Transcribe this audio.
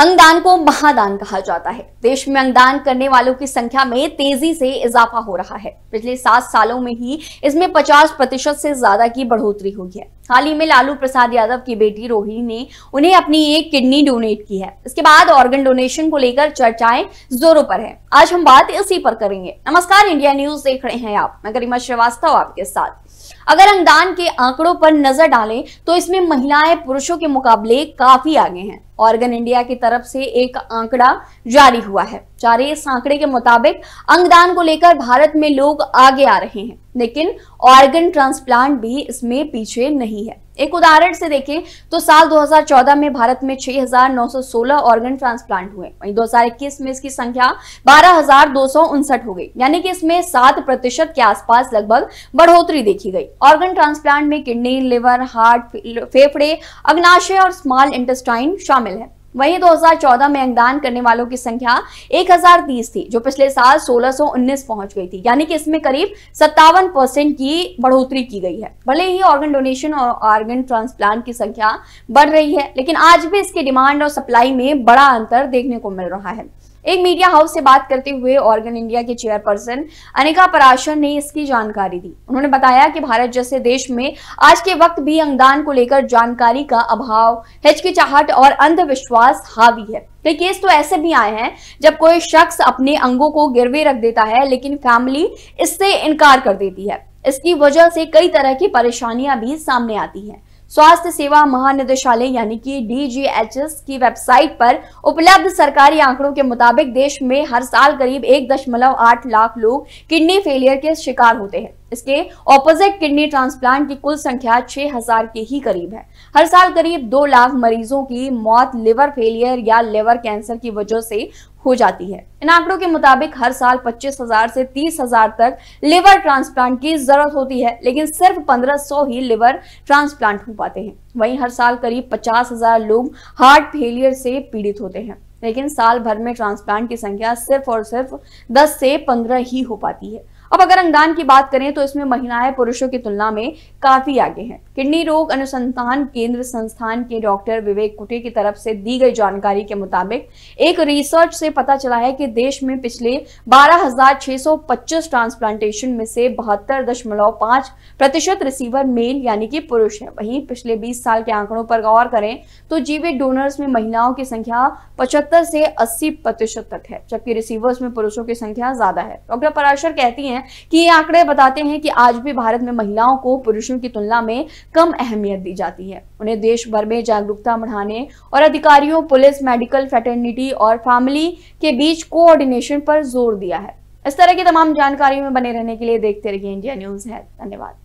अंगदान को महादान कहा जाता है देश में अंगदान करने वालों की संख्या में तेजी से इजाफा हो रहा है पिछले सात सालों में ही इसमें 50 प्रतिशत से ज्यादा की बढ़ोतरी हुई है हाल ही में लालू प्रसाद यादव की बेटी रोहिणी ने उन्हें अपनी एक किडनी डोनेट की है इसके बाद ऑर्गन डोनेशन को लेकर चर्चाएं जोरों पर है आज हम बात इसी पर करेंगे नमस्कार इंडिया न्यूज देख रहे हैं आप मैं गरिमा श्रीवास्तव आपके साथ अगर हम दान के आंकड़ों पर नजर डालें तो इसमें महिलाएं पुरुषों के मुकाबले काफी आगे हैं ऑर्गन इंडिया की तरफ से एक आंकड़ा जारी हुआ है रहे इस आंकड़े के मुताबिक अंगदान को लेकर भारत में लोग आगे आ रहे हैं लेकिन ऑर्गन ट्रांसप्लांट भी इसमें पीछे नहीं है एक उदाहरण से देखें तो साल 2014 में भारत में 6,916 ऑर्गन ट्रांसप्लांट हुए वहीं 2021 में इसकी संख्या बारह हो गई यानी कि इसमें 7 प्रतिशत के आसपास लगभग बढ़ोतरी देखी गई ऑर्गन ट्रांसप्लांट में किडनी लिवर हार्ट फेफड़े अग्नाशय और स्मॉल इंटेस्टाइन शामिल है वहीं 2014 में अंगदान करने वालों की संख्या 1030 थी जो पिछले साल 1619 पहुंच गई थी यानी कि इसमें करीब सत्तावन परसेंट की बढ़ोतरी की गई है भले ही ऑर्गन डोनेशन और ऑर्गन ट्रांसप्लांट की संख्या बढ़ रही है लेकिन आज भी इसकी डिमांड और सप्लाई में बड़ा अंतर देखने को मिल रहा है एक मीडिया हाउस से बात करते हुए ऑर्गन इंडिया के चेयरपर्सन अनिका पराशर ने इसकी जानकारी दी उन्होंने बताया कि भारत जैसे देश में आज के वक्त भी अंगदान को लेकर जानकारी का अभाव हिचकिचाहट और अंधविश्वास पास हावी है कई तो केस तो ऐसे भी आए हैं जब कोई शख्स अपने अंगों को गिरवे रख देता है लेकिन फैमिली इससे इनकार कर देती है इसकी वजह से कई तरह की परेशानियां भी सामने आती हैं स्वास्थ्य सेवा महानिदेशालय यानी कि डीजीएचएस की वेबसाइट पर उपलब्ध सरकारी आंकड़ों के मुताबिक देश में हर साल करीब एक दशमलव आठ लाख लोग किडनी फेलियर के शिकार होते हैं इसके ऑपोजिट किडनी ट्रांसप्लांट की कुल संख्या 6000 के ही करीब है हर साल करीब दो लाख मरीजों की मौत लिवर फेलियर या लिवर कैंसर की वजह से हो जाती है इन आंकड़ों के मुताबिक हर साल 25,000 से 30,000 तक लिवर ट्रांसप्लांट की जरूरत होती है लेकिन सिर्फ 1500 ही लिवर ट्रांसप्लांट हो पाते हैं वहीं हर साल करीब 50,000 लोग हार्ट फेलियर से पीड़ित होते हैं लेकिन साल भर में ट्रांसप्लांट की संख्या सिर्फ और सिर्फ 10 से 15 ही हो पाती है अब अगर अंगदान की बात करें तो इसमें महिलाएं पुरुषों की तुलना में काफी आगे हैं किडनी रोग अनुसंधान केंद्र संस्थान के डॉक्टर विवेक कुटे की तरफ से दी गई जानकारी के मुताबिक एक रिसर्च से पता चला है कि देश में पिछले 12,625 ट्रांसप्लांटेशन में से बहत्तर प्रतिशत रिसीवर मेल यानी कि पुरुष है वहीं पिछले 20 साल के आंकड़ों पर गौर करें तो जीवित डोनर्स में महिलाओं की संख्या पचहत्तर से अस्सी प्रतिशत तक है जबकि रिसीवर्स में पुरुषों की संख्या ज्यादा है डॉक्टर पराशर कहती है हैं कि ये आंकड़े बताते हैं कि आज भी भारत में महिलाओं को पुरुषों की तुलना में कम अहमियत दी जाती है उन्हें देश भर में जागरूकता बढ़ाने और अधिकारियों पुलिस मेडिकल फैटर्निटी और फैमिली के बीच कोऑर्डिनेशन पर जोर दिया है इस तरह की तमाम जानकारियों में बने रहने के लिए देखते रहिए इंडिया न्यूज है धन्यवाद